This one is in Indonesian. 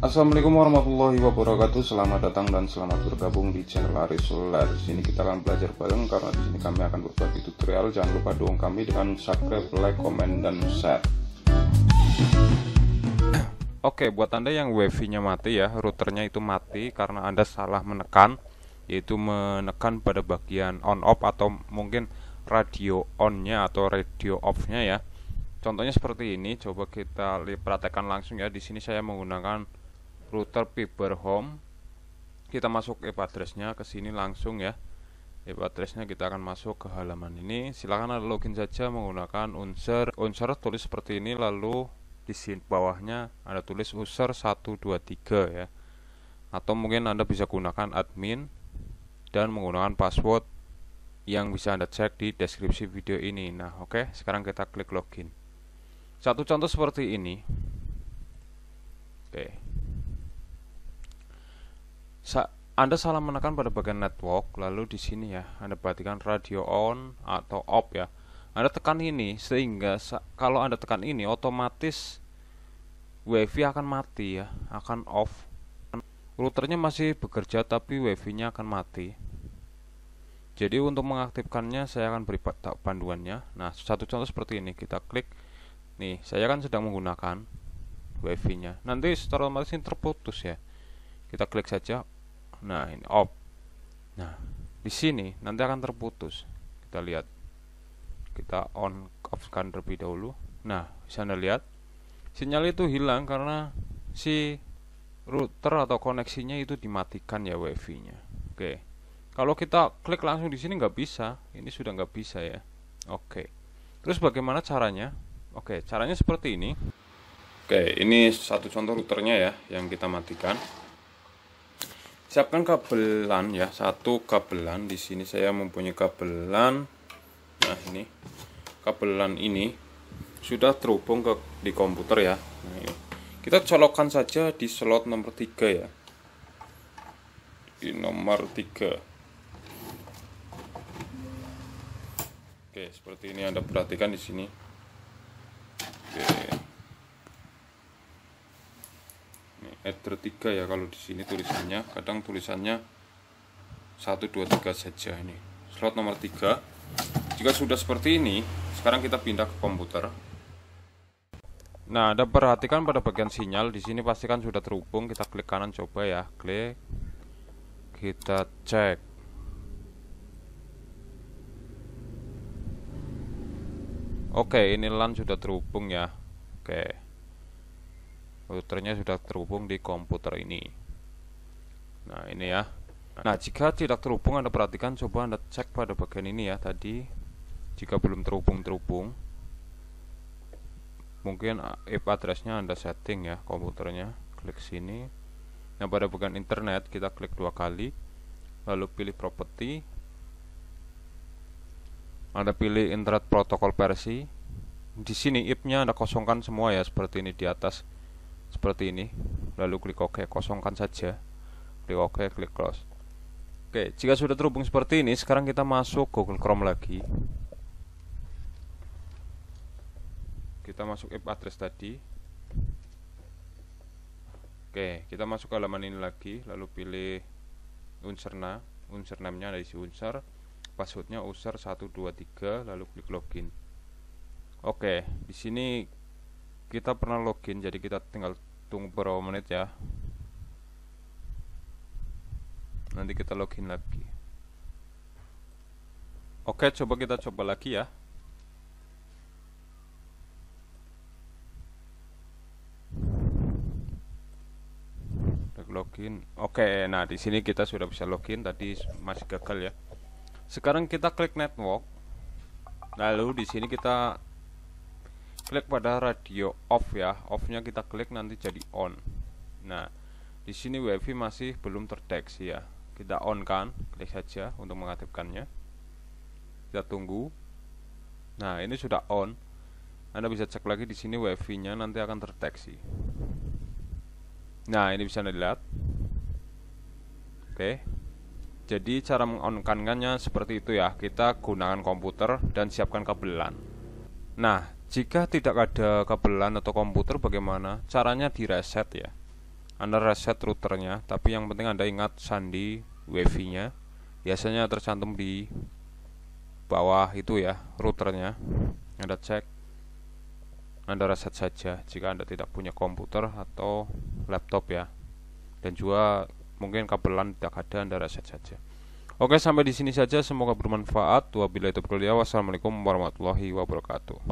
Assalamualaikum warahmatullahi wabarakatuh. Selamat datang dan selamat bergabung di channel Aris Solar. Di sini kita akan belajar bareng karena di sini kami akan berbagi tutorial. Jangan lupa dukung kami dengan subscribe, like, komen, dan share. Oke, buat Anda yang WiFi-nya mati ya, routernya itu mati karena Anda salah menekan, yaitu menekan pada bagian on off atau mungkin radio on-nya atau radio off-nya ya. Contohnya seperti ini, coba kita perhatikan langsung ya. Di sini saya menggunakan router Paper Home kita masuk IP addressnya ke sini langsung ya IP addressnya kita akan masuk ke halaman ini silahkan anda login saja menggunakan unser unser tulis seperti ini lalu di sini bawahnya ada tulis user 123 ya atau mungkin anda bisa gunakan admin dan menggunakan password yang bisa anda cek di deskripsi video ini nah oke okay, sekarang kita klik login satu contoh seperti ini oke okay. Sa anda salah menekan pada bagian network, lalu di sini ya, Anda perhatikan radio on atau off ya. Anda tekan ini sehingga kalau Anda tekan ini otomatis wifi akan mati ya, akan off. Routernya masih bekerja tapi wifi-nya akan mati. Jadi untuk mengaktifkannya saya akan beri panduannya. Nah, satu contoh seperti ini, kita klik. Nih, saya kan sedang menggunakan wifi-nya. Nanti secara otomatis ini terputus ya. Kita klik saja Nah, ini off. Nah, di sini nanti akan terputus. Kita lihat. Kita on off offkan terlebih dahulu. Nah, bisa Anda lihat sinyal itu hilang karena si router atau koneksinya itu dimatikan ya wifi-nya. Oke. Kalau kita klik langsung di sini nggak bisa, ini sudah nggak bisa ya. Oke. Terus bagaimana caranya? Oke, caranya seperti ini. Oke, ini satu contoh routernya ya yang kita matikan siapkan kabelan ya satu kabelan di sini saya mempunyai kabelan nah ini kabelan ini sudah terhubung ke di komputer ya nah, ini. kita colokkan saja di slot nomor 3 ya di nomor 3 oke seperti ini anda perhatikan di sini tertiga 3 ya kalau di sini tulisannya kadang tulisannya 123 saja ini slot nomor 3 jika sudah seperti ini sekarang kita pindah ke komputer nah ada perhatikan pada bagian sinyal di sini pastikan sudah terhubung kita klik kanan coba ya klik kita cek oke ini LAN sudah terhubung ya oke routernya sudah terhubung di komputer ini nah ini ya nah. nah jika tidak terhubung anda perhatikan coba anda cek pada bagian ini ya tadi jika belum terhubung terhubung mungkin ah, IP addressnya anda setting ya komputernya klik sini nah pada bagian internet kita klik dua kali lalu pilih property anda pilih internet protokol versi di sini IP-nya Anda kosongkan semua ya seperti ini di atas seperti ini lalu klik OK kosongkan saja klik OK klik close Oke jika sudah terhubung seperti ini sekarang kita masuk Google Chrome lagi kita masuk IP address tadi Oke kita masuk ke halaman ini lagi lalu pilih userna username-nya dari si user passwordnya user 123 lalu klik login Oke di sini kita pernah login jadi kita tinggal tunggu beberapa menit ya nanti kita login lagi oke coba kita coba lagi ya login oke nah di sini kita sudah bisa login tadi masih gagal ya sekarang kita klik network lalu di sini kita klik pada radio off ya offnya kita klik nanti jadi on nah di sini wifi masih belum terdeteksi ya kita on kan klik saja untuk mengaktifkannya kita tunggu nah ini sudah on anda bisa cek lagi di sini wifi nya nanti akan terdeteksi nah ini bisa anda lihat oke jadi cara mengonkankannya seperti itu ya kita gunakan komputer dan siapkan kabelan nah jika tidak ada kabelan atau komputer bagaimana? Caranya di reset ya. Anda reset routernya, tapi yang penting Anda ingat sandi wifi-nya. Biasanya tercantum di bawah itu ya routernya. Anda cek. Anda reset saja jika Anda tidak punya komputer atau laptop ya. Dan juga mungkin kabelan tidak ada Anda reset saja. Oke, sampai di sini saja. Semoga bermanfaat. Wabillahi taufiq Wassalamualaikum warahmatullahi wabarakatuh.